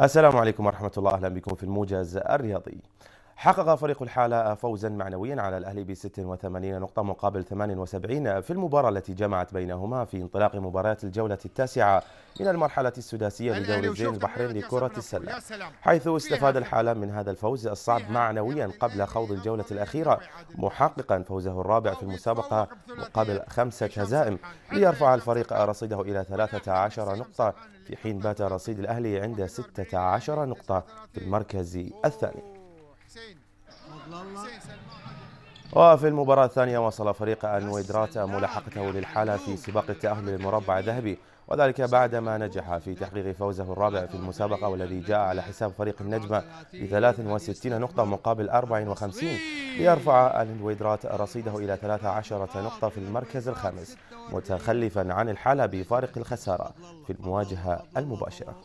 السلام عليكم ورحمة الله أهلا بكم في الموجز الرياضي حقق فريق الحالة فوزا معنويا على الأهلي ب 86 نقطة مقابل 78 في المباراة التي جمعت بينهما في انطلاق مباريات الجولة التاسعة من المرحلة السداسية لدوري يعني زين البحرين لكرة السلة حيث استفاد الحالة من هذا الفوز الصعب معنويا قبل خوض الجولة الأخيرة محققا فوزه الرابع في المسابقة مقابل خمسة هزائم ليرفع الفريق رصيده إلى 13 نقطة في حين بات رصيد الأهلي عند 16 نقطة في المركز الثاني وفي المباراة الثانية واصل فريق النويدرات ملاحقته للحالة في سباق التأهل للمربع الذهبي وذلك بعدما نجح في تحقيق فوزه الرابع في المسابقة والذي جاء على حساب فريق النجمة ب 63 نقطة مقابل 54 ليرفع النويدرات رصيده إلى 13 نقطة في المركز الخامس متخلفا عن الحالة بفارق الخسارة في المواجهة المباشرة